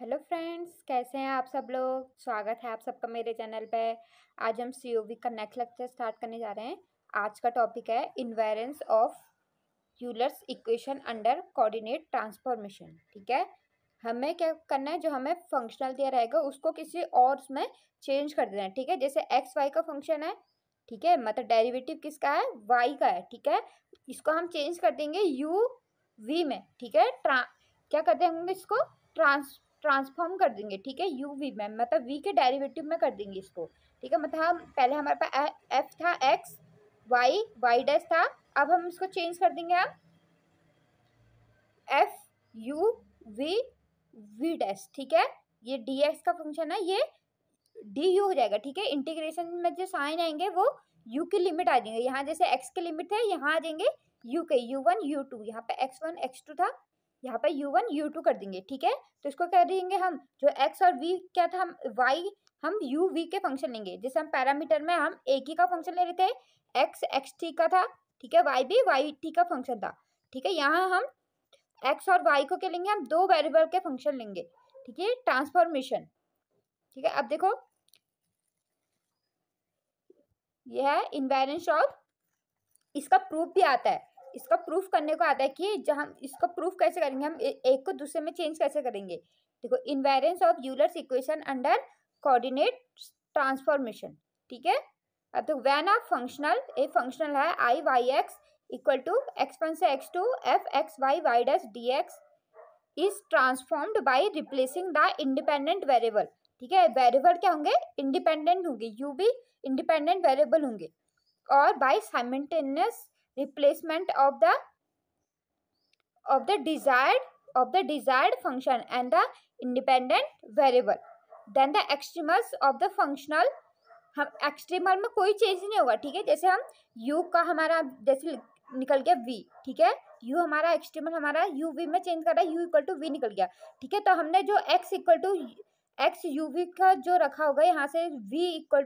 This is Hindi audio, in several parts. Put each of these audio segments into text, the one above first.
हेलो फ्रेंड्स कैसे हैं आप सब लोग स्वागत है आप सबका मेरे चैनल पे आज हम सी ओ वी का नेक्स्ट लेक्चर स्टार्ट करने जा रहे हैं आज का टॉपिक है invariance of Euler's equation under coordinate transformation ठीक है हमें क्या करना है जो हमें फंक्शनल दिया रहेगा उसको किसी और उसमें चेंज कर देना है ठीक है जैसे एक्स वाई का फंक्शन है ठीक है मतलब डेरिवेटिव किसका है वाई का है ठीक है इसको हम चेंज कर देंगे यू वी में ठीक है ट्रा क्या कर देंगे इसको ट्रांस ट्रांसफॉर्म कर देंगे ठीक है यू वी में मतलब वी के डेरिवेटिव में कर देंगे इसको ठीक है मतलब हम पहले हमारे पास एफ था एक्स वाई वाई डैश था अब हम इसको चेंज कर देंगे हम F U we we dash ठीक है ये डी एक्स का फंक्शन है ये डी यू हो जाएगा ठीक है इंटीग्रेशन में जो साइन आएंगे वो यू की लिमिट आ जाएंगे यहाँ जैसे एक्स की लिमिट है यहाँ आ जाएंगे यू के यू वन यू टू यहाँ पे एक्स वन एक्स टू था यहाँ पर यू वन यू टू कर देंगे ठीक है तो इसको कह देंगे हम जो एक्स और वी क्या था हम वाई हम यू वी के फंक्शन लेंगे जैसे हम पैरामीटर में हम एक ही का फंक्शन ले रहे थे एक्स एक्स टी का था ठीक है वाई भी वाई टी का फंक्शन था ठीक है यहाँ हम एक्स और वाई को क्या लेंगे हम दो वेरिएबल के फंक्शन लेंगे ठीक है ट्रांसफॉर्मेशन ठीक है अब देखो यह है इन्वेरेंस ऑफ इसका प्रूफ भी आता है इसका प्रूफ करने को आता है कि जहाँ इसका प्रूफ कैसे करेंगे हम एक को दूसरे में चेंज कैसे करेंगे देखो invariance of Euler's equation under coordinate transformation ठीक है अब तो one of functional a functional है I y x equal to x one से x two f x Y y dash d x is transformed by replacing the independent variable ठीक है वेरिएबल क्या होंगे इंडिपेंडेंट होंगे यू भी इंडिपेंडेंट वेरिएबल होंगे और by simultaneous replacement of the of the desired of the desired function and the independent variable then the extremals of the functional हम एक्सट्रीमल में कोई चेंज नहीं होगा ठीक है जैसे हम u का हमारा जैसे निकल गया v ठीक है u हमारा एक्सट्रीमल हमारा u v में चेंज कर रहा है u इक्वल टू v निकल गया ठीक है तो हमने जो x equal to x u v का जो रखा होगा यहाँ से v इक्वल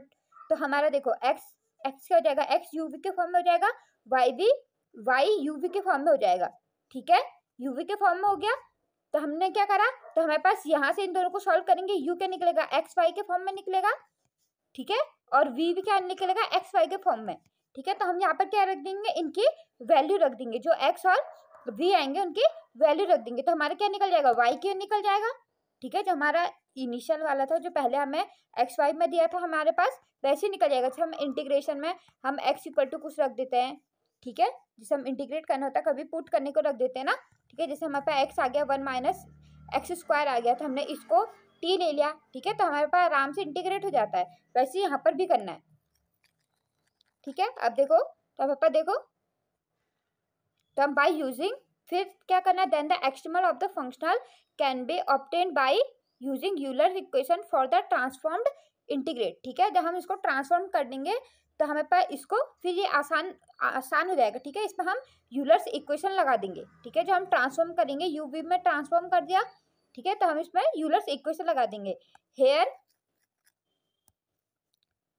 तो हमारा देखो x x क्या हो जाएगा एक्स यू वी के फॉर्म में हो जाएगा वाई वी वाई यूवी के फॉर्म में हो जाएगा ठीक है यूवी के फॉर्म में हो गया तो हमने क्या करा तो हमारे पास यहाँ से इन दोनों को सॉल्व करेंगे यू क्या निकलेगा एक्स वाई के फॉर्म में निकलेगा ठीक है और वी भी क्या निकलेगा एक्स वाई के फॉर्म में ठीक है तो हम यहाँ पर क्या रख देंगे इनकी वैल्यू रख देंगे जो एक्स और वी आएंगे उनकी वैल्यू रख देंगे तो हमारा क्या निकल जाएगा वाई क्यों निकल जाएगा ठीक है जो हमारा इनिशियल वाला था जो पहले हमें एक्स वाई में दिया था हमारे पास वैसे निकल जाएगा अच्छा हम इंटीग्रेशन में हम एक्स इक्वल टू कुछ रख देते हैं ठीक है जिसे हम इंटीग्रेट करना होता है कभी पुट करने को रख देते हैं ना ठीक है जैसे हमारे पास एक्स आ गया वन माइनस एक्स स्क्वायर आ गया तो हमने इसको टी ले लिया ठीक है तो हमारे पास आराम से इंटीग्रेट हो जाता है वैसे यहाँ पर भी करना है ठीक है अब देखो तो पापा देखो तो हम बाई यूजिंग फिर क्या करना है then the extremal of the functional can be obtained by using Euler equation for the transformed integrand ठीक है जब हम इसको ट्रांसफॉर्म कर देंगे तो हमें पर इसको फिर ये आसान आसान हो जाएगा ठीक है इसमें हम यूलर्स इक्वेशन लगा देंगे ठीक है जो हम ट्रांसफॉर्म करेंगे यू वी में ट्रांसफॉर्म कर दिया ठीक है तो हम इसमें यूलर्स इक्वेशन लगा देंगे here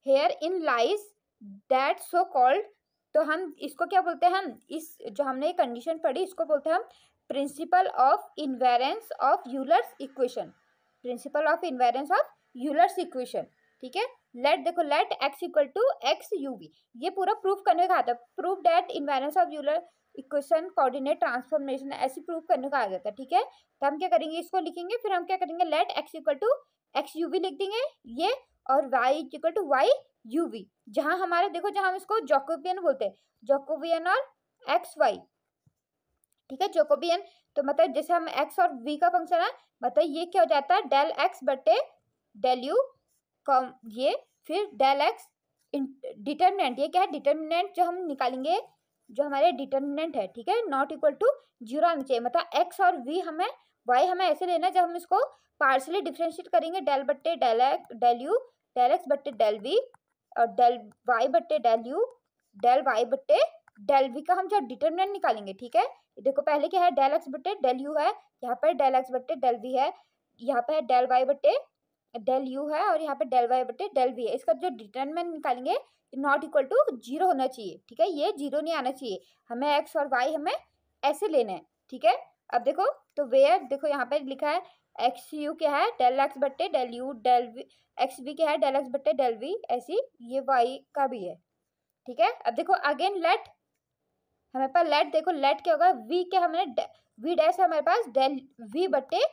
here in lies that so called तो हम इसको क्या बोलते हैं हम इस जो हमने ये कंडीशन पढ़ी इसको बोलते हैं हम principle of invariance of Euler's equation principle of invariance of Euler's equation ठीक है लेट देखो let x equal to x u v ये पूरा प्रूफ करने का आता है proof that invariance of Euler equation coordinate transformation ऐसे प्रूफ करने का आ जाता है ठीक है तो हम क्या करेंगे इसको लिखेंगे फिर हम क्या करेंगे let x equal to x u v लिख देंगे ये और Y equal to y u v जहाँ हमारे देखो जहाँ हम इसको जोकोबियन बोलते हैं जोकोबियन और एक्स वाई ठीक है जोकोबियन तो मतलब जैसे हम एक्स और वी का फंक्शन है मतलब ये क्या हो जाता है डेल एक्स बटे डेल यू कम ये फिर डेल एक्स डिटर्मिनेंट ये क्या है डिटर्मिनेंट जो हम निकालेंगे जो हमारे डिटर्मिनेंट है ठीक है नॉट इक्वल टू जीरो आना चाहिए मतलब एक्स और वी हमें वाई हमें ऐसे लेना है जब हम इसको पार्सली डिफ्रेंशिएट करेंगे डेल बट्टे del x del u del x बट्टे डेल वी और डेल वाई बट्टे डेल यू डेल वाई बट्टे डेल वी का हम जो डिटर्मिनेंट निकालेंगे ठीक है देखो पहले क्या है डेल एक्स बट्टे डेल यू है यहाँ पर डेल एक्स बट्टे डेल वी है यहाँ पर है डेल वाई बट्टे डेल यू है और यहाँ पे डेल वाई बटे डेल वी है इसका जो डिटर्मेंट निकालेंगे नॉट इक्वल टू जीरो होना चाहिए ठीक है ये जीरो नहीं आना चाहिए हमें एक्स और वाई हमें ऐसे लेना है ठीक है अब देखो तो वेयर देखो यहाँ पे लिखा है एक्स यू क्या है डेल एक्स बटे del u del v x v क्या है डेल एक्स बट्टे डेल वी ऐसी ये वाई का भी है ठीक है अब देखो अगेन लेट हमारे पास लेट देखो लेट क्या होगा वी क्या हमने वी डैश हमारे पास डेल वी बट्टे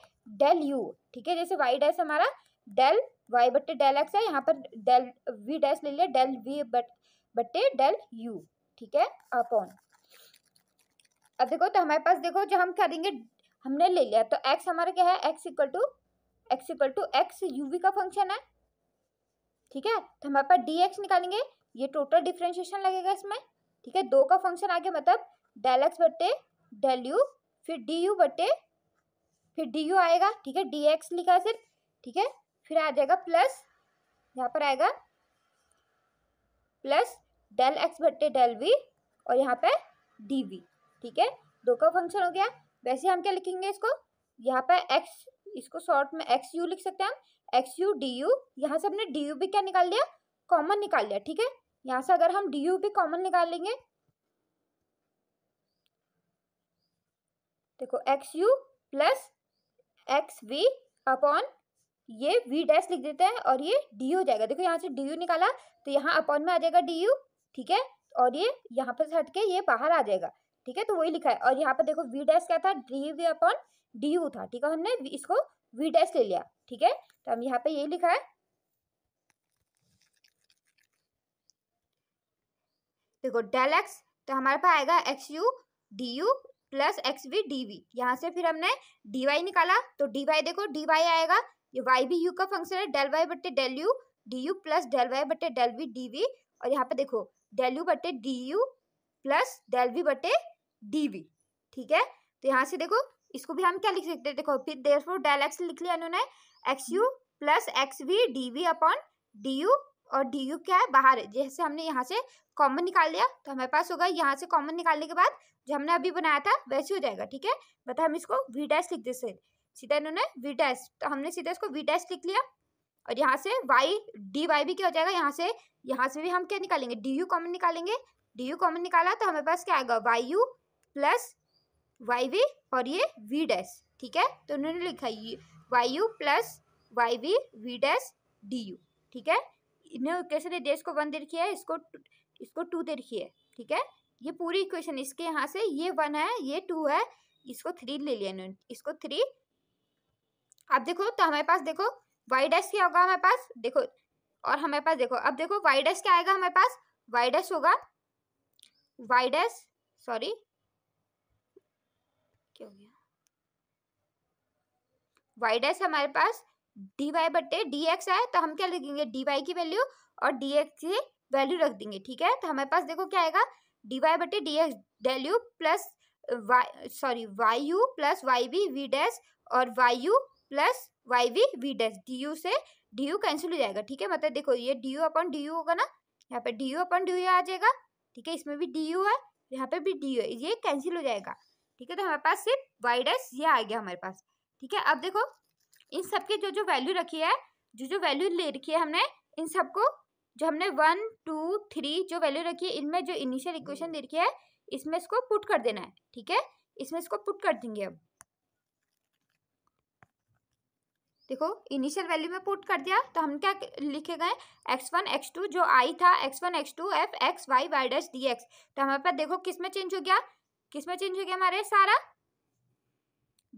डेल यू ठीक है जैसे वाई डैश हमारा डेल वाई बट्टे डेल एक्स है यहाँ पर डेल वी डैस ले लिया डेल वी बट बट्टे डेल यू ठीक है अपॉन अब देखो तो हमारे पास देखो जो हम करेंगे हमने ले लिया तो एक्स हमारा क्या है x equal to x equal to x v का फंक्शन है ठीक है तो हमारे पास डी एक्स निकालेंगे ये टोटल डिफ्रेंशिएशन लगेगा इसमें ठीक है दो का फंक्शन आगे मतलब डेल एक्स बट्टे डेल यू फिर डी यू बट्टे फिर डी यू आएगा ठीक है डी एक्स लिखा सिर्फ ठीक है फिर आ जाएगा प्लस यहाँ पर आएगा प्लस डेल एक्स बट्टे डेल वी और यहाँ पे डी वी ठीक है दो का फंक्शन हो गया वैसे हम क्या लिखेंगे इसको यहाँ पे एक्स इसको शॉर्ट में एक्स यू लिख सकते हैं हम एक्स यू डी यू यहाँ से हमने डी यू भी क्या निकाल लिया कॉमन निकाल लिया ठीक है यहाँ से अगर हम डी यू भी कॉमन निकाल लेंगे देखो x u plus x v upon ये वी डैश लिख देते हैं और ये डी हो जाएगा देखो यहाँ से डी यू निकाला तो यहाँ अपॉन में आ जाएगा डी यू ठीक है और ये यहाँ पर हट के ये बाहर आ जाएगा ठीक है तो वही लिखा है और यहाँ पर देखो वी डैश क्या था d v upon d u था ठीक है हमने इसको वी डैश ले लिया ठीक है तो हम यहाँ पे ये लिखा है देखो डेल एक्स तो हमारे पास आएगा x u d u plus x v d v यहाँ से फिर हमने डी वाई निकाला तो डी वाई देखो डी वाई आएगा ये वाई भी यू का फंक्शन है डेल वाई बटे del u d u plus del y बटे डेल वी डी वी और यहाँ पे देखो डेल यू बटे d u plus del v बटे डी वी ठीक है तो यहाँ से देखो इसको भी हम क्या लिख सकते हैं देखो फिर देर फोर डेल एक्स लिख लिया उन्होंने x u plus x v d v upon d u और डी यू क्या है बाहर है जैसे हमने यहाँ से कॉमन निकाल लिया तो हमारे पास होगा यहाँ से कॉमन निकालने के बाद जो हमने अभी बनाया था वैसे हो जाएगा ठीक है बता हम इसको वी डैश लिख देते हैं सीधा इन्होंने वी टेस्ट तो हमने सीधा इसको वी टेस्ट लिख लिया और यहाँ से वाई डी वाई भी क्या हो जाएगा यहाँ से यहाँ से भी हम क्या निकालेंगे डी यू कॉमन निकालेंगे डी यू कॉमन निकाला तो हमारे पास क्या आएगा y u plus y v और ये वी डैश ठीक है तो उन्होंने लिखा ये y u plus y v we dash D you ठीक है इन्हें कैसे दे दिया इसको वन दे रखी है इसको इसको टू दे रखी है ठीक है ये पूरी इक्वेशन इसके यहाँ से ये वन है ये टू है इसको थ्री ले लिया इन्होंने इसको थ्री अब देखो तो हमारे पास देखो वाई डैश क्या होगा हमारे पास देखो और हमारे पास देखो अब देखो वाई डैश क्या आएगा हमारे पास वाई डैश होगा वाई डैश सॉरी क्या हो गया वाई डैश हमारे पास डी वाई बटे डी एक्स आए तो हम क्या लिखेंगे डी वाई की वैल्यू और डी एक्स की वैल्यू रख देंगे ठीक है तो हमारे पास देखो क्या आएगा डी वाई बटे D x del u plus y sorry y u plus y v v dash और y u plus y v we dash D u से डी यू कैंसिल हो जाएगा ठीक है मतलब देखो ये d u upon d u होगा ना यहाँ पे d u upon d u आ जाएगा ठीक है इसमें भी डी यू है यहाँ पे भी डी यू है ये कैंसिल हो जाएगा ठीक है तो हमारे पास सिर्फ वाई डैश ये आ गया हमारे पास ठीक है अब देखो इन सब के जो जो वैल्यू रखी है जो जो वैल्यू ले रखी है हमने इन सबको जो हमने वन टू थ्री जो वैल्यू रखी है इनमें जो इनिशियल इक्वेशन दे रखी है इसमें इसको पुट कर देना है ठीक है इसमें इसको पुट कर देंगे अब देखो इनिशियल वैल्यू में पुट कर दिया तो हम क्या लिखे गए एक्स वन एक्स टू जो आई था x one x two f x Y Y dash d x तो हमारे पास देखो किस में चेंज हो गया किस में चेंज हो गया हमारे सारा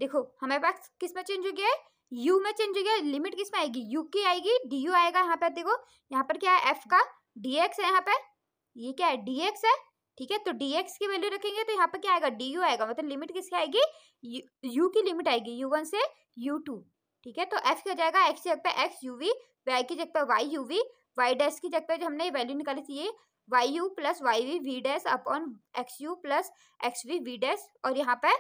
देखो हमारे पास किस में चेंज हो गया यू में चेंज हो गया लिमिट किस में आएगी यू की आएगी डी यू आएगा यहाँ पर देखो यहाँ पर क्या है एफ का डी एक्स है यहाँ पर ये क्या है डी एक्स है ठीक है तो डी एक्स की वैल्यू रखेंगे तो यहाँ पर क्या आएगा डी यू आएगा मतलब लिमिट किसकी आएगी यू की लिमिट आएगी यू वन से यू टू ठीक है तो एक्स क्या हो जाएगा एक्स की जगह पर एक्स यू वी वाई की जगह पर y u v y dash की जगह पर जो हमने वैल्यू निकाली थी ये y u plus y v we dash upon x u plus x v we dash और यहाँ पर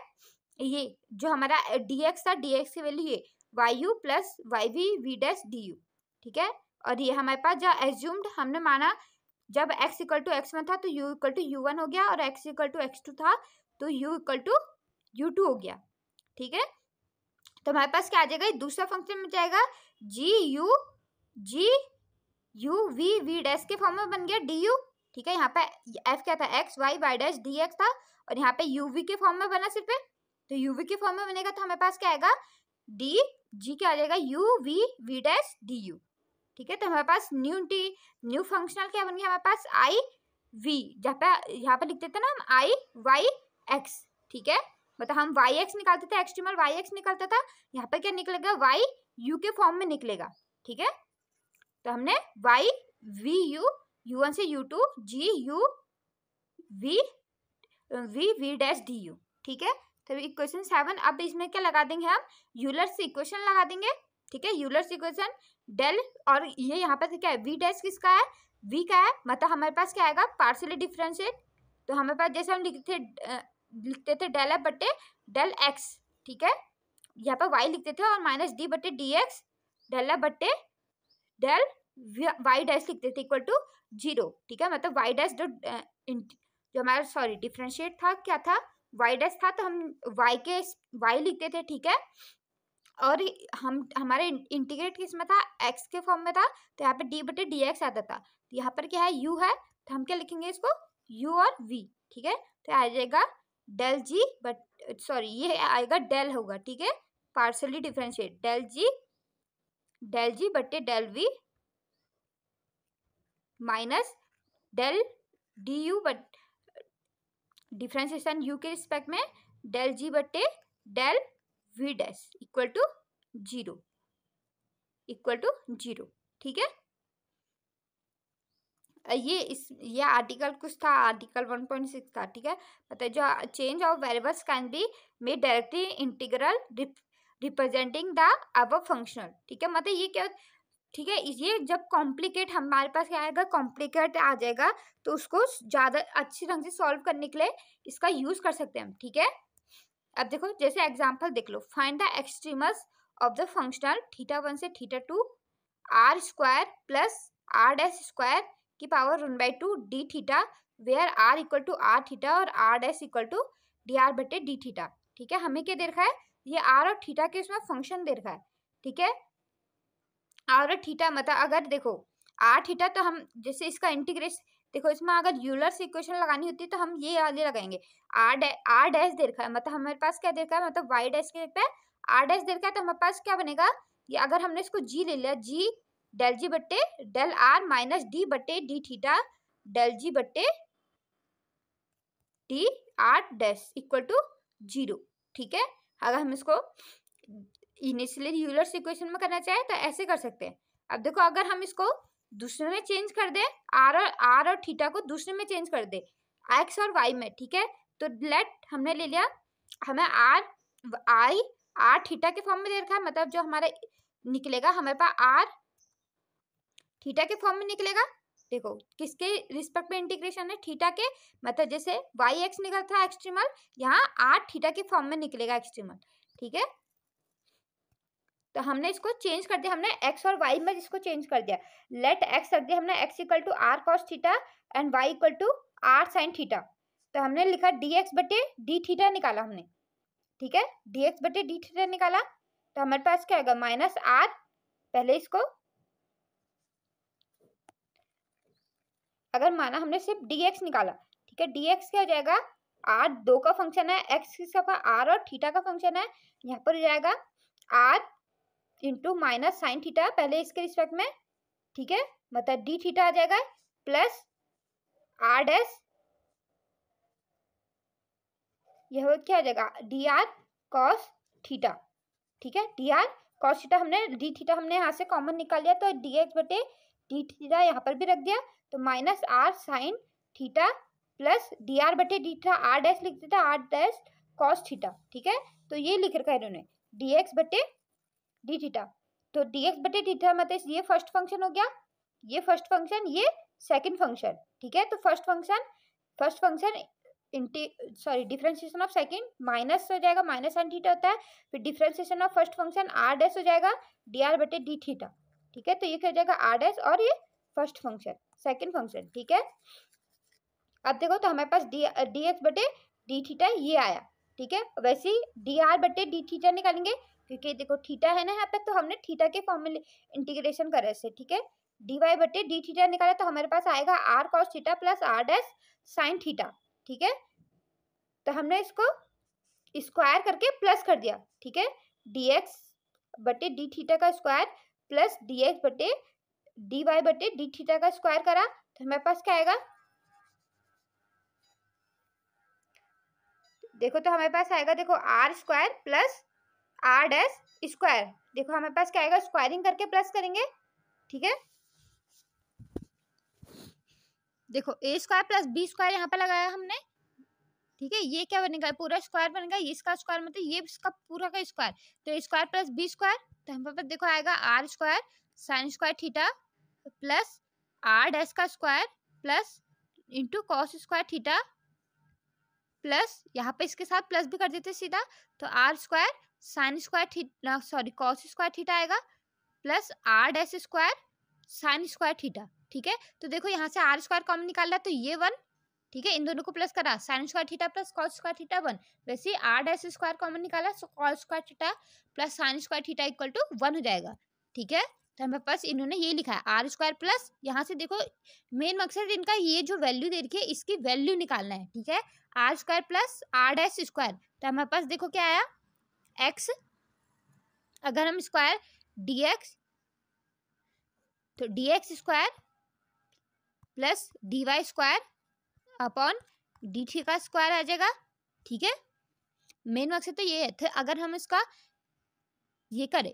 ये जो हमारा डी एक्स था डी एक्स की वैल्यू ये y u plus y v we dash D you ठीक है और ये हमारे पास जो एज्यूम्ड हमने माना जब x equal to x one था तो u equal to u one हो गया और x equal to x two था तो u equal to u two हो गया ठीक है तो हमारे पास क्या आ जाएगा दूसरा फंक्शन में जाएगा g u g u we we dash के फॉर्म में बन गया डी यू ठीक है यहाँ पे एफ क्या था x Y Y dash d x था और यहाँ पे यू वी के फॉर्म में बना सिर्फ तो यू वी के फॉर्म में बनेगा तो हमारे पास क्या आएगा डी जी क्या आ जाएगा U we we dash D you ठीक है तो हमारे पास न्यू डी न्यू फंक्शनल क्या बन गया हमारे पास आई वी जहाँ पे यहाँ पे लिखते थे ना हम आई वाई एक्स ठीक है मतलब हम वाई एक्स निकालते थे एक्सट्रीमल वाई एक्स निकलता था यहाँ पर क्या निकलेगा वाई यू के फॉर्म में निकलेगा ठीक है तो हमने y v u u one से u two g u we v we dash D you ठीक है तो इक्वेशन सेवन अब इसमें क्या लगा देंगे हम यूलर्स इक्वेशन लगा देंगे ठीक है यूलर्स इक्वेशन डेल और ये यहाँ पर क्या है वी डैश किसका है वी का है मतलब हमारे पास क्या आएगा पार्सली डिफ्रेंशिएट तो हमारे पास जैसे हम लिखते थे लिखते थे डेल एफ बटे डेल एक्स ठीक है यहाँ पर वाई लिखते थे और माइनस डी बटे डी एक्स डेल एफ बटे डेल वाई डैश लिखते थे इक्वल टू जीरो ठीक है मतलब वाई डैश जो जो हमारा सॉरी डिफ्रेंशिएट था क्या था वाई डैश था तो हम वाई के वाई लिखते थे ठीक है और हम हमारे इंटीग्रेट किस में था एक्स के फॉर्म में था तो यहाँ पर डी बटे डी एक्स आता था तो यहाँ पर क्या है यू है तो हम क्या लिखेंगे इसको यू और वी ठीक है तो आ जाएगा डेल जी बट सॉरी ये आएगा डेल होगा ठीक है partially differentiate del g del g बट्टे del v minus del d u बट डिफ्रेंशिएशन यू के रिस्पेक्ट में डेल जी बट्टे del v dash equal to zero equal to zero ठीक है ये इस ये आर्टिकल कुछ था आर्टिकल वन पॉइंट सिक्स था ठीक है मतलब जो change of variables can be made directly integral representing the अब फंक्शनल ठीक है मतलब ये क्या ठीक है ये जब कॉम्प्लिकेट हमारे पास क्या आएगा कॉम्प्लिकेट आ जाएगा तो उसको ज़्यादा अच्छी ढंग से सॉल्व करने के लिए इसका यूज़ कर सकते हैं हम ठीक है अब देखो जैसे एग्जाम्पल देख लो find the extremals of the functional theta one से theta two r square plus are dash square की power one by two D theta where r equal to r theta और r dash equal to d are बटे डी थीटा ठीक है हमें क्या देखा है ये आर और थीटा के इसमें फंक्शन दे रखा है ठीक है आर और थीटा मतलब अगर देखो आर थीटा तो हम जैसे इसका इंटीग्रेस देखो इसमें अगर यूलर्स इक्वेशन लगानी होती है तो हम ये आगे लगाएंगे आर डे आर डैश दे रखा है मतलब हमारे पास क्या दे रखा है मतलब वाई डैश के आर डैश दे रखा है तो हमारे पास क्या बनेगा ये अगर हमने इसको जी ले लिया जी डेल जी बट्टे डेल आर माइनस डी बट्टे डी थीटा डेल जी बट्टे d r dash equal to zero ठीक है अगर हम इसको इनिशियली यूलर्स इक्वेशन में करना चाहें तो ऐसे कर सकते हैं अब देखो अगर हम इसको दूसरे में चेंज कर दे आर और आर और थीटा को दूसरे में चेंज कर दे एक्स और वाई में ठीक है तो लेट हमने ले लिया हमें आर आई आर थीटा के फॉर्म में दे रखा है मतलब जो हमारा निकलेगा हमारे पास आर थीटा के फॉर्म में निकलेगा देखो किसके रिस्पेक्ट में इंटीग्रेशन है थीटा के मतलब जैसे वाई एक्स निकल था एक्सट्रीमल यहाँ आर थीटा के फॉर्म में निकलेगा एक्सट्रीमल ठीक है तो हमने इसको चेंज कर दिया हमने एक्स और वाई में इसको चेंज कर दिया लेट एक्स रख दिया हमने x equal to are cos theta and y equal to are sine theta तो हमने लिखा डी एक्स बटे डी थीटा निकाला हमने ठीक है डी एक्स बटे डी थीटा निकाला तो हमारे पास क्या होगा माइनस आर पहले इसको अगर माना हमने सिर्फ डी एक्स निकाला ठीक है डी एक्स क्या हो जाएगा आर दो का फंक्शन है एक्स का आर और थीटा का फंक्शन है यहाँ पर हो जाएगा r into minus sine theta पहले इसके रिस्पेक्ट में ठीक है मतलब डी थीटा आ जाएगा प्लस आर डैस यह क्या हो जाएगा डी आर कॉस थीटा ठीक है डी आर कॉस थीटा हमने डी थीटा हमने यहाँ से कॉमन निकाल लिया तो डी एक्स बटे डी थीटा यहाँ पर भी रख दिया तो minus r sine theta plus d are बटे डी थीटा आर डैश लिख देता आर डैश कॉस थीटा ठीक है तो ये लिख रखा है इन्होंने डी एक्स बटे डी थीटा तो डी एक्स बटे डी थीटा मतलब ये फर्स्ट फंक्शन हो गया ये फर्स्ट फंक्शन ये सेकेंड फंक्शन ठीक है तो फर्स्ट फंक्शन फर्स्ट फंक्शन इंटी sorry differentiation of second minus हो जाएगा माइनस साइन थीटा होता है फिर differentiation of first function R dash हो जाएगा डी आर बटे डी थीटा ठीक है तो ये क्या जाएगा आर डैश और ये फर्स्ट फंक्शन सेकेंड फंक्शन ठीक है अब देखो तो हमारे पास डी डी एक्स बटे डी थीटा ये आया ठीक है वैसे ही डी आर बटे डी थीटा निकालेंगे क्योंकि देखो थीटा है ना यहाँ पे तो हमने थीटा के फॉर्मूले इंटीग्रेशन करे से ठीक है डी वाई बटे डी थीटा निकाला तो हमारे पास आएगा R cos theta plus are dash sine theta ठीक है तो हमने इसको स्क्वायर करके प्लस कर दिया ठीक है डी एक्स बटे डी थीटा का स्क्वायर प्लस डी एक्स बटे डी वाई बटे डी थीटा का स्क्वायर करा तो हमारे पास क्या आएगा देखो तो हमारे पास आएगा देखो R square plus are dash square देखो हमारे पास क्या आएगा स्क्वायरिंग करके प्लस करेंगे ठीक है देखो A square plus B square यहाँ पर लगाया हमने ठीक है ये क्या बनेगा पूरा स्क्वायर बनेगा इसका स्क्वायर मतलब ये इसका पूरा का स्क्वायर तो स्क्वायर प्लस बी स्क्वायर तो हम पर देखो आएगा R square sine square theta plus R dash का square plus into cos square theta plus यहाँ पे इसके साथ प्लस भी कर देते सीधा तो R square sine square sorry cos square theta आएगा plus R dash square sine square theta ठीक है तो देखो यहाँ से आर स्क्वायर कॉमन निकाल रहा है तो ये वन ठीक है इन दोनों को प्लस करा sine square theta plus cos square theta one वैसे आर डैश स्क्वायर कॉमन निकाला so cos square theta plus sine square theta equal to one हो जाएगा ठीक है तो हमारे पास इन्होंने ये लिखा है आर स्क्वायर प्लस यहाँ से देखो मेन मकसद इनका ये जो वैल्यू दे रखी है इसकी वैल्यू निकालना है ठीक है R square plus are dash square तो हमारे पास देखो क्या आया एक्स अगर हम स्क्वायर डी एक्स तो D X square plus D Y square upon D theta का स्क्वायर आ जाएगा ठीक है मेन मकसद तो ये है तो अगर हम इसका ये करें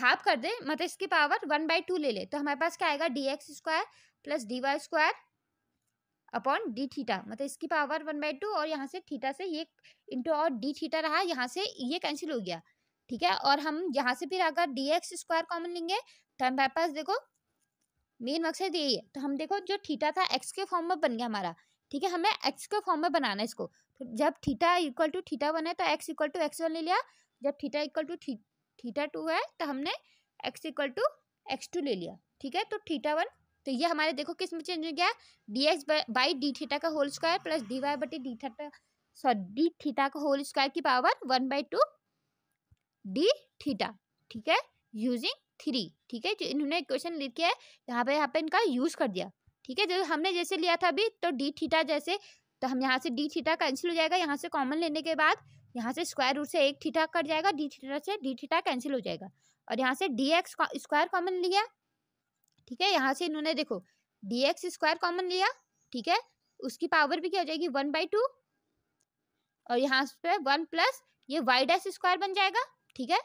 हाफ कर दे मतलब इसकी पावर वन बाई टू ले ले तो हमारे पास क्या आएगा D X square plus D Y square upon D theta मतलब इसकी पावर वन बाई टू और यहाँ से थीटा से ये इंटू और डी थीटा रहा यहाँ से ये कैंसिल हो गया ठीक है और हम यहाँ से फिर अगर डी एक्स स्क्वायर कॉमन लेंगे तो हमारे पास देखो मेन मकसद तो यही है तो हम देखो जो थीटा था एक्स के फॉर्म में बन गया हमारा ठीक है हमें एक्स के फॉर्म में बनाना है इसको जब theta equal to theta one है तो X equal to x one ले लिया जब theta equal to theta two है तो हमने x equal to x two ले लिया ठीक है तो थीटा वन तो ये हमारे देखो किस में चेंज हो गया D X by D theta का whole square plus D Y बटी D theta sorry D theta का होल स्क्वायर की power one by two D theta ठीक है यूजिंग थ्री ठीक है जो इन्होंने क्वेश्चन लिख के यहाँ पे यहाँ पे इनका यूज कर दिया ठीक है जब हमने जैसे लिया था अभी तो डी थीटा जैसे तो हम यहाँ से डी थीटा कैंसिल हो जाएगा यहाँ से कॉमन लेने के बाद यहाँ से स्क्वायर रूट से एक थीटा कट जाएगा डी थीटा से डी थीटा कैंसिल हो जाएगा और यहाँ से डी एक्स स्क्वायर कॉमन लिया ठीक है यहाँ से इन्होंने देखो डी एक्स स्क्वायर कॉमन लिया ठीक है उसकी पावर भी क्या हो जाएगी वन बाई टू और यहाँ पे वन प्लस ये वाई डैश स्क्वायर बन जाएगा ठीक है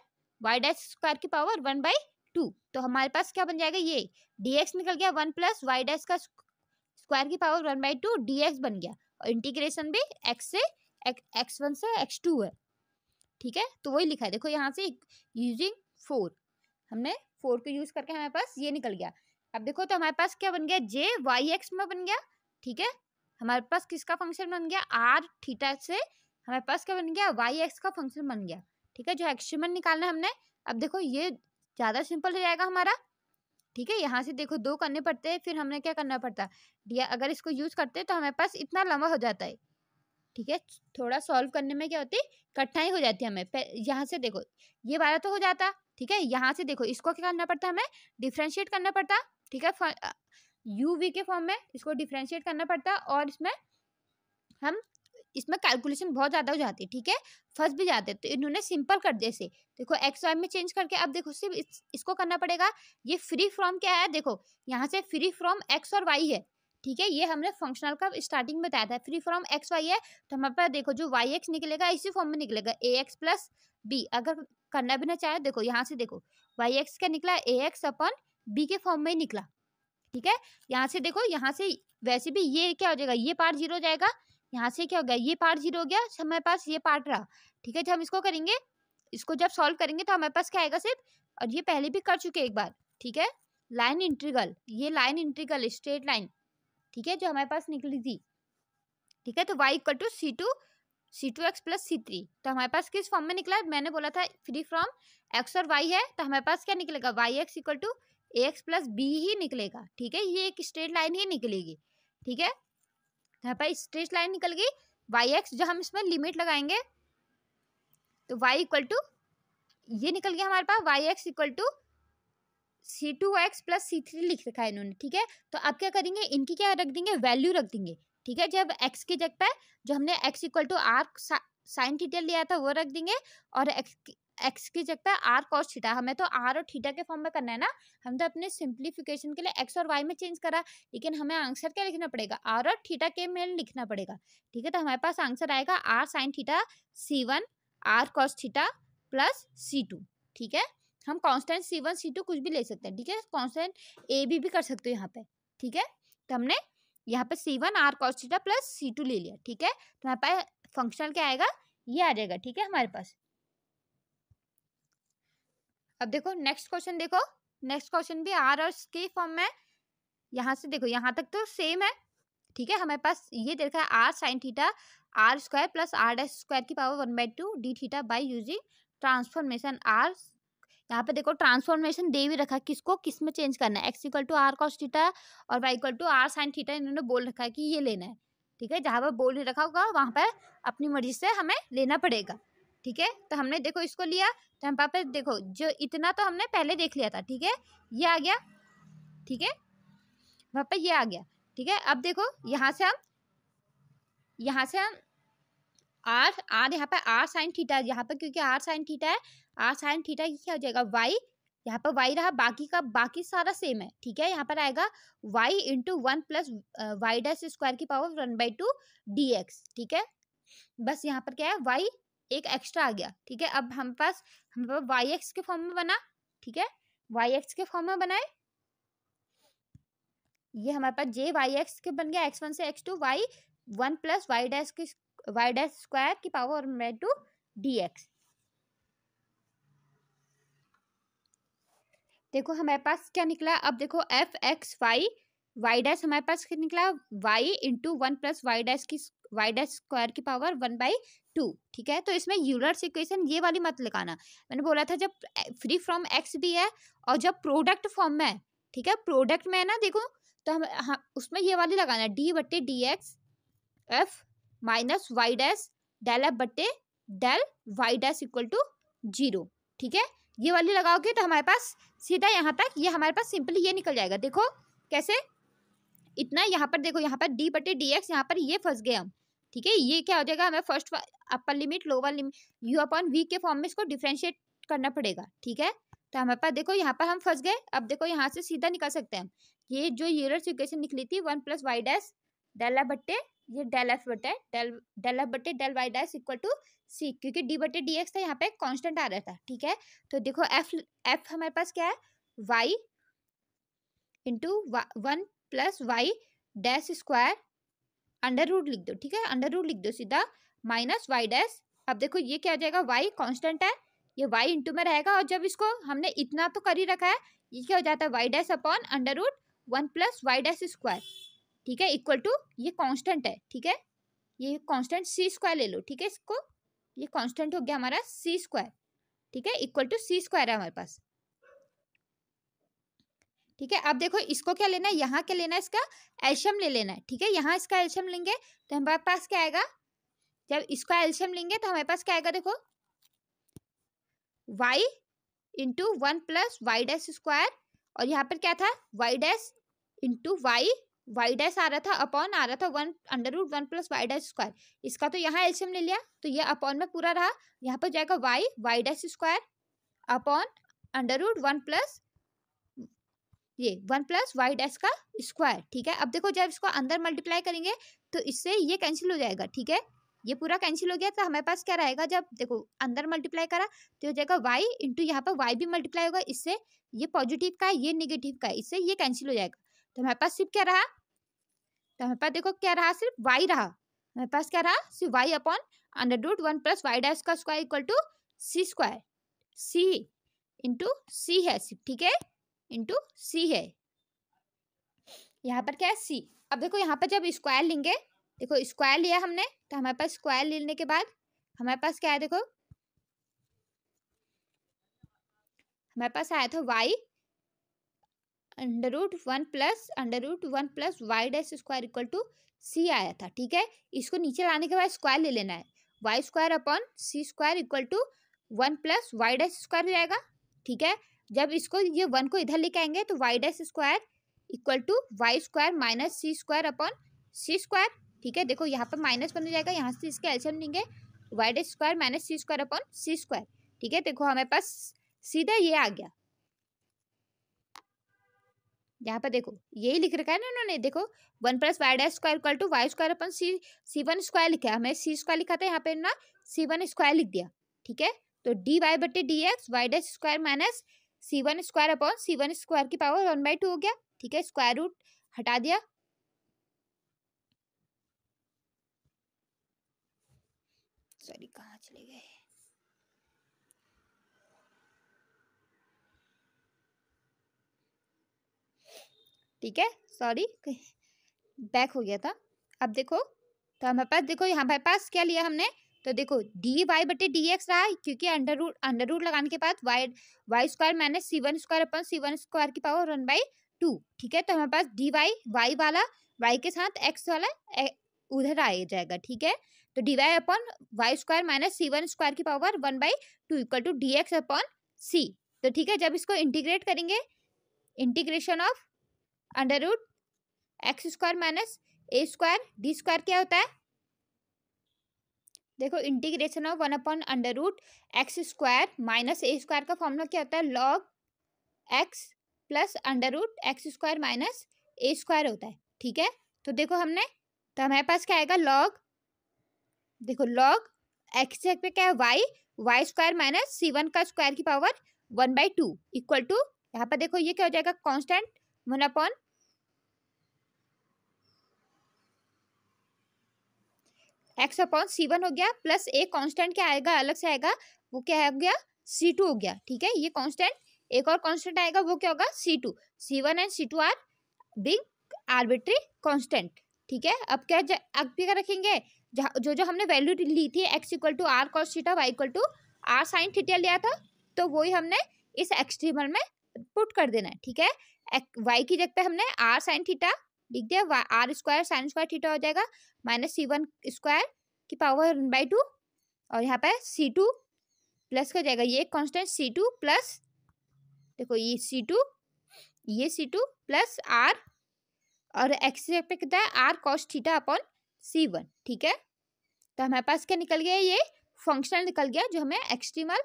वाई डैश स्क्वायर की पावर वन बाई टू तो हमारे पास क्या बन जाएगा ये डी एक्स निकल गया वन प्लस वाई डैश का स्क्वायर की power one by two D X बन गया और इंटीग्रेशन भी एक्स से एक्स वन से एक्स टू है ठीक है तो वही लिखा है देखो यहाँ से यूजिंग फोर हमने फोर को यूज करके हमारे पास ये निकल गया अब देखो तो हमारे पास क्या बन गया जे वाई एक्स में बन गया ठीक है हमारे पास किसका फंक्शन बन गया आर थीटा से हमारे पास क्या बन गया वाई एक्स का फंक्शन बन गया ठीक है जो एक्सट्रीमन निकालना है हमने अब देखो ये ज़्यादा सिंपल हो जाएगा हमारा ठीक है यहाँ से देखो दो करने पड़ते हैं फिर हमने क्या करना पड़ता है अगर इसको यूज़ करते हैं तो हमारे पास इतना लंबा हो जाता है ठीक है थोड़ा सॉल्व करने में क्या होती कठिनाई हो जाती है हमें यहाँ से देखो ये वाला तो हो जाता ठीक है यहाँ से देखो इसको क्या करना पड़ता हमें डिफ्रेंशिएट करना पड़ता ठीक है यू वी के फॉर्म में इसको डिफ्रेंशिएट करना पड़ता और इसमें हम इसमें कैलकुलेशन बहुत ज़्यादा हो जाती है ठीक है फंस भी जाते तो इन्होंने सिंपल कर दिया इसे देखो एक्स वाई में चेंज करके अब देखो सिर्फ इस, इसको करना पड़ेगा ये फ्री फ्रॉम क्या है देखो यहाँ से फ्री फ्रॉम एक्स और वाई है ठीक है ये हमने फंक्शनल का स्टार्टिंग में बताया था फ्री फ्रॉम एक्स वाई है तो हमारे पास देखो जो वाई एक्स निकलेगा इसी फॉर्म में निकलेगा ए एक्स प्लस बी अगर करना भी ना चाहे देखो यहाँ से देखो वाई एक्स का निकला ए एक्स अपन बी के फॉर्म में ही निकला ठीक है यहाँ से देखो यहाँ से वैसे भी ये क्या हो जाएगा ये पार्ट जीरो हो जाएगा यहाँ से क्या हो गया ये पार्ट जीरो हो गया अच्छा हमारे पास ये पार्ट रहा ठीक है जब हम इसको करेंगे इसको जब सॉल्व करेंगे तो हमारे पास क्या आएगा सिर्फ और ये पहले भी कर चुके एक बार ठीक है लाइन इंट्रीगल ये लाइन इंट्रीगल स्ट्रेट लाइन ठीक है जो हमारे पास निकली थी ठीक है तो Y equal to C two C two X plus C three तो हमारे पास किस फॉर्म में निकला मैंने बोला था फ्री फ्रॉम एक्स और वाई है तो हमारे पास क्या निकलेगा Y x equal to A X plus B ही निकलेगा ठीक है ये एक स्ट्रेट लाइन ही निकलेगी ठीक है यहाँ पर स्ट्रेट लाइन निकल गई वाई एक्स जो हम इसमें लिमिट लगाएंगे तो वाई इक्वल टू ये निकल गया हमारे पास Y x equal to C two X plus C three लिख रखा है इन्होंने ठीक है तो अब क्या करेंगे इनकी क्या रख देंगे वैल्यू रख देंगे ठीक है जब एक्स के जगह पर जो हमने x equal to are sine theta लिया था वो रख देंगे और एक्स एक्स की जगह आर कॉस थीटा हमें तो आर और थीटा के फॉर्म में करना है ना हम तो अपने सिंप्लीफिकेशन के लिए एक्स और वाई में चेंज करा लेकिन हमें आंसर क्या लिखना पड़ेगा आर और थीटा के में लिखना पड़ेगा ठीक है तो हमारे पास आंसर आएगा R sine theta C one R cos theta plus C two ठीक है हम constant C one C two कुछ भी ले सकते हैं ठीक है कॉन्स्टेंट ए बी भी कर सकते हो यहाँ पे ठीक है तो हमने यहाँ पे C one R cos theta plus C two ले लिया ठीक है तो हमारे पास फंक्शनल क्या आएगा ये आ जाएगा ठीक है हमारे पास अब देखो नेक्स्ट क्वेश्चन देखो नेक्स्ट क्वेश्चन भी आर और के फॉर्म में यहाँ से देखो यहाँ तक तो सेम है ठीक है हमारे पास ये देखा है R sine theta R square plus are dash square की power one by two D theta by using transformation R यहाँ पे देखो ट्रांसफॉर्मेशन दे भी रखा किसको किस में चेंज करना है x equal to are cos theta और Y equal to are sine theta इन्होंने बोल रखा है कि ये लेना है ठीक है जहाँ पर बोल रखा होगा वहाँ पर अपनी मर्जी से हमें लेना पड़ेगा ठीक है तो हमने देखो इसको लिया तो हम पापा देखो जो इतना तो हमने पहले देख लिया था ठीक है ये आ गया ठीक है पापा ये आ गया ठीक है अब देखो यहाँ से हम यहाँ से हम आर आर यहाँ पर आर साइन थीटा यहाँ पर क्योंकि आर साइन थीटा है आर साइन थीटा क्या हो जाएगा वाई यहाँ पर वाई रहा बाकी का बाकी सारा सेम है ठीक है यहाँ पर आएगा Y into one plus Y dash square की power one by two D X ठीक है बस यहाँ पर क्या है वाई एक एक्स्ट्रा आ गया ठीक है अब हम पास हम पास वाई एक्स के फॉर्म में बना ठीक है वाई एक्स के फॉर्म में बनाए ये हमारे पास जे वाई एक्स के बन गया एक्स वन से x two Y one plus Y dash की वाई डैश स्क्वायर की पावर में टू डी एक्स देखो हमारे पास क्या निकला अब देखो F x Y Y dash हमारे पास क्या निकला Y into one plus Y dash की वाई डैश स्क्वायर की पावर वन बाई टू ठीक है तो इसमें यूलर्स इक्वेशन ये वाली मत लगाना मैंने बोला था जब फ्री फ्रॉम एक्स भी है और जब प्रोडक्ट फॉर्म में ठीक है प्रोडक्ट में है ना देखो तो हम हाँ उसमें ये वाली लगाना है डी बट्टे D X F minus Y dash del F बट्टे del Y dash equal to zero ठीक है ये वाली लगाओगे तो हमारे पास सीधा यहाँ तक ये हमारे पास सिंपली ये निकल जाएगा देखो कैसे इतना यहाँ पर देखो यहाँ पर डी बटे डी एक्स यहाँ पर ये फंस गए हम ठीक है ये क्या हो जाएगा हमें first upper limit lower limit U upon V के फॉर्म में इसको डिफ्रेंशिएट करना पड़ेगा ठीक है तो हमारे पास देखो यहाँ पर हम फंस गए अब देखो यहाँ से सीधा निकल सकते हैं ये जो यूरस सिक्वेशन निकली थी one plus Y dash del F बट्टे ये डेल एफ बटे डेल डेल एफ बटे del Y dash equal to C क्योंकि डी बटे डी एक्स था यहाँ पे कांस्टेंट आ रहा था ठीक है तो देखो एफ एफ हमारे पास क्या है Y into one plus Y dash square under root लिख दो ठीक है अंडर रूट लिख दो सीधा माइनस वाई डैश अब देखो ये क्या हो जाएगा वाई कॉन्स्टेंट है ये वाई इंटू में रहेगा और जब इसको हमने इतना तो कर ही रखा है ये क्या हो जाता है Y dash upon under root one plus Y dash square ठीक है इक्वल टू ये कॉन्स्टेंट है ठीक है ये कॉन्स्टेंट सी स्क्वायर ले लो ठीक है इसको ये कॉन्स्टेंट हो गया हमारा सी स्क्वायर ठीक है इक्वल टू सी स्क्वायर है हमारे पास ठीक है अब देखो इसको क्या लेना है यहाँ क्या लेना है इसका एल्शियम ले लेना है ठीक है यहाँ इसका एल्शियम लेंगे तो हमारे पास क्या आएगा जब इसका एल्शियम लेंगे तो हमारे पास क्या आएगा देखो y into one plus Y dash square और यहाँ पर क्या था Y dash into Y Y dash आ रहा था अपॉन आ रहा था one under root one plus Y dash square इसका तो यहाँ एल्शियम ले लिया तो ये अपॉन में पूरा रहा यहाँ पर जाएगा y Y dash square upon under root one plus ये वन प्लस वाई डैश का स्क्वायर ठीक है अब देखो जब इसको अंदर मल्टीप्लाई करेंगे तो इससे ये कैंसिल हो जाएगा ठीक है ये पूरा कैंसिल हो गया तो हमारे पास क्या रहेगा जब देखो अंदर मल्टीप्लाई करा तो हो जाएगा वाई इंटू यहाँ पर वाई भी मल्टीप्लाई होगा इससे ये पॉजिटिव का है ये निगेटिव का है इससे ये कैंसिल हो जाएगा तो हमारे पास सिर्फ क्या रहा तो हमारे पास देखो क्या रहा सिर्फ वाई रहा हमारे पास क्या रहा सिर्फ Y upon under root one plus Y dash का square equal to C square C into C है सिर्फ ठीक है इंटू सी है यहाँ पर क्या है सी अब देखो यहाँ पर जब स्क्वायर लेंगे देखो स्क्वायर लिया हमने तो हमारे पास स्क्वायर लेने के बाद हमारे पास क्या है देखो हमारे पास आया था Y under root one plus under root one plus Y dash square equal to C आया था ठीक है इसको नीचे लाने के बाद स्क्वायर ले लेना है Y square upon C square equal to one plus Y dash square हो जाएगा ठीक है जब इसको ये वन को इधर लेके आएंगे तो Y dash square equal to Y square minus C square upon C square ठीक है देखो यहाँ पर माइनस बन जाएगा यहाँ से इसके एल्शियम लेंगे Y dash square minus C square upon C square ठीक है देखो हमारे पास सीधा ये आ गया यहाँ पर देखो यही लिख रखा है ना उन्होंने देखो one plus Y dash square equal to Y square upon C C one square लिखा है हमें सी स्क्वायर लिखा था यहाँ पे ना सी वन स्क्वायर लिख दिया ठीक है तो डी वाई बटे D X Y dash square minus C one square upon C one square की पावर वन बाई टू हो गया ठीक है स्क्वायर रूट हटा दिया सॉरी कहाँ चले गए ठीक है सॉरी बैक हो गया था अब देखो तो हमारे पास देखो यहाँ पास क्या लिया हमने तो देखो डी वाई बटे डी एक्स रहा है क्योंकि अंडर रूट अंडर रूट लगाने के बाद Y Y square minus C one square upon C one square की पावर वन बाई टू ठीक है तो हमारे पास डी वाई वाई वाला वाई के साथ एक्स वाला उधर आ जाएगा ठीक है तो D Y upon Y square minus C one square की power one by two equal to D X upon C तो ठीक है जब इसको इंटीग्रेट करेंगे integration of under root X square minus A square D square क्या होता है देखो integration of one upon under root X square minus A square का फॉर्मूला क्या होता है log X plus under root X square minus A square होता है ठीक है तो देखो हमने तो हमारे पास क्या आएगा लॉग देखो लॉग एक्स पे क्या है Y Y square minus C one का स्क्वायर की power one by two equal to यहाँ पर देखो ये क्या हो जाएगा constant one upon X upon C one हो गया प्लस एक कांस्टेंट क्या आएगा अलग से आएगा वो क्या हो गया सी टू हो गया ठीक है ये कांस्टेंट एक और कांस्टेंट आएगा वो क्या होगा C two C one and C two are big arbitrary constant ठीक है अब क्या अब क्या रखेंगे जो जो हमने वैल्यू ली थी X equal to are cos theta Y equal to are sine theta लिया था तो वही हमने इस एक्सट्रीमल में पुट कर देना है ठीक है वाई की जगह पे हमने आर साइन थीटा लिख दिया R square sine square theta हो जाएगा माइनस सी वन स्क्वायर की पावर वन बाई टू और यहाँ पर सी टू प्लस का जाएगा ये कॉन्स्टेंट सी टू प्लस देखो ये सी टू ये सी टू प्लस आर और एक्स पे कितना है R cos theta upon C one ठीक है तो हमारे पास क्या निकल गया ये फंक्शनल निकल गया जो हमें extremal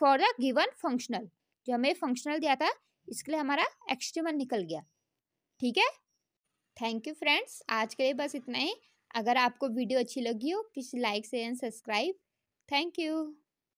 for the given functional जो हमें फंक्शनल दिया था इसके लिए हमारा एक्सट्रीमल निकल गया ठीक है थैंक यू फ्रेंड्स आज के लिए बस इतना ही अगर आपको वीडियो अच्छी लगी हो please like share and subscribe thank you